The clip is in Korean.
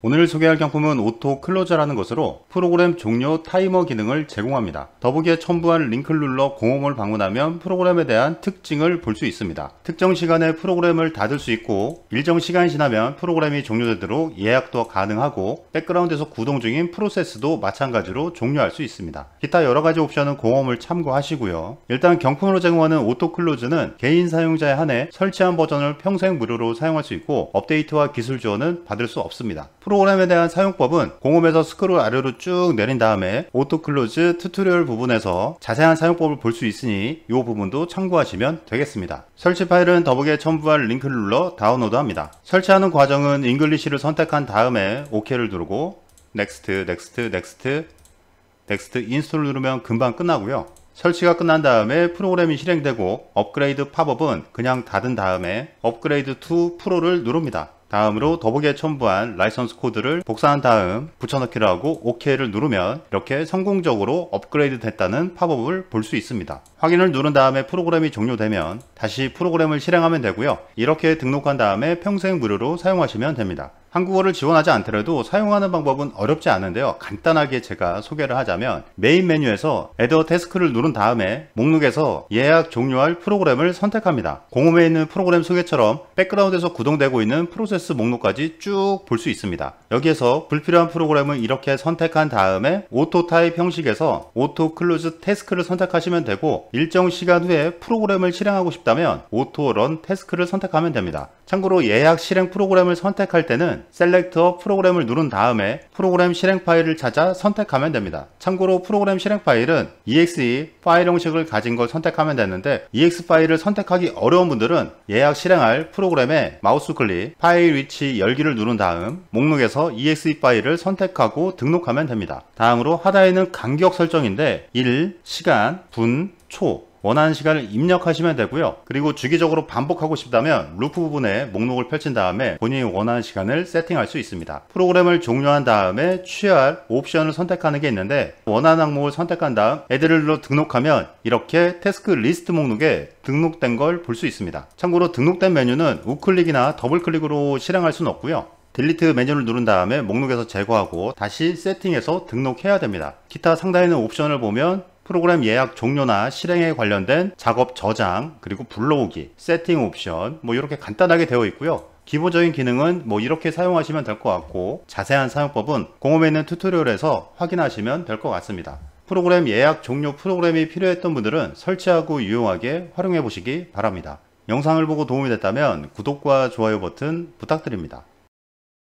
오늘 소개할 경품은 오토 클로저라는 것으로 프로그램 종료 타이머 기능을 제공합니다. 더보기에 첨부한 링크를 눌러 공홈을 방문하면 프로그램에 대한 특징을 볼 수 있습니다. 특정 시간에 프로그램을 닫을 수 있고 일정 시간이 지나면 프로그램이 종료되도록 예약도 가능하고 백그라운드에서 구동 중인 프로세스도 마찬가지로 종료할 수 있습니다. 기타 여러가지 옵션은 공홈을 참고하시고요. 일단 경품으로 제공하는 오토 클로즈는 개인 사용자에 한해 설치한 버전을 평생 무료로 사용할 수 있고 업데이트와 기술 지원은 받을 수 없습니다. 프로그램에 대한 사용법은 공홈에서 스크롤 아래로 쭉 내린 다음에 오토 클로즈 튜토리얼 부분에서 자세한 사용법을 볼 수 있으니 이 부분도 참고하시면 되겠습니다. 설치 파일은 더보기에 첨부할 링크를 눌러 다운로드합니다. 설치하는 과정은 잉글리시를 선택한 다음에 OK를 누르고 Next, Next, Next, Next 인스톨 누르면 금방 끝나고요. 설치가 끝난 다음에 프로그램이 실행되고 업그레이드 팝업은 그냥 닫은 다음에 업그레이드 투 프로를 누릅니다. 다음으로 더보기에 첨부한 라이선스 코드를 복사한 다음 붙여넣기를 하고 OK를 누르면 이렇게 성공적으로 업그레이드 됐다는 팝업을 볼 수 있습니다. 확인을 누른 다음에 프로그램이 종료되면 다시 프로그램을 실행하면 되고요. 이렇게 등록한 다음에 평생 무료로 사용하시면 됩니다. 한국어를 지원하지 않더라도 사용하는 방법은 어렵지 않은데요. 간단하게 제가 소개를 하자면 메인 메뉴에서 a d 테스크를 누른 다음에 목록에서 예약 종료할 프로그램을 선택합니다. 공홈에 있는 프로그램 소개처럼 백그라운드에서 구동되고 있는 프로세스 목록까지 쭉 볼 수 있습니다. 여기에서 불필요한 프로그램을 이렇게 선택한 다음에 오토 타입 형식에서 오토 클로즈 테스크를 선택하시면 되고 일정 시간 후에 프로그램을 실행하고 싶다면 오토 런테스크를 선택하면 됩니다. 참고로 예약 실행 프로그램을 선택할 때는 셀렉터 프로그램을 누른 다음에 프로그램 실행 파일을 찾아 선택하면 됩니다. 참고로 프로그램 실행 파일은 exe 파일 형식을 가진 걸 선택하면 되는데 ex 파일을 선택하기 어려운 분들은 예약 실행할 프로그램에 마우스 클릭, 파일 위치 열기를 누른 다음 목록에서 exe 파일을 선택하고 등록하면 됩니다. 다음으로 하단에 있는 간격 설정인데 1, 시간, 분, 초, 원하는 시간을 입력하시면 되고요. 그리고 주기적으로 반복하고 싶다면 루프 부분에 목록을 펼친 다음에 본인이 원하는 시간을 세팅할 수 있습니다. 프로그램을 종료한 다음에 취할 옵션을 선택하는 게 있는데 원하는 항목을 선택한 다음 애들로 등록하면 이렇게 태스크 리스트 목록에 등록된 걸 볼 수 있습니다. 참고로 등록된 메뉴는 우클릭이나 더블클릭으로 실행할 수는 없고요. 딜리트 메뉴를 누른 다음에 목록에서 제거하고 다시 세팅해서 등록해야 됩니다. 기타 상단에 있는 옵션을 보면 프로그램 예약 종료나 실행에 관련된 작업 저장, 그리고 불러오기, 세팅 옵션 뭐 이렇게 간단하게 되어 있고요. 기본적인 기능은 뭐 이렇게 사용하시면 될 것 같고 자세한 사용법은 공홈에 있는 튜토리얼에서 확인하시면 될 것 같습니다. 프로그램 예약 종료 프로그램이 필요했던 분들은 설치하고 유용하게 활용해 보시기 바랍니다. 영상을 보고 도움이 됐다면 구독과 좋아요 버튼 부탁드립니다.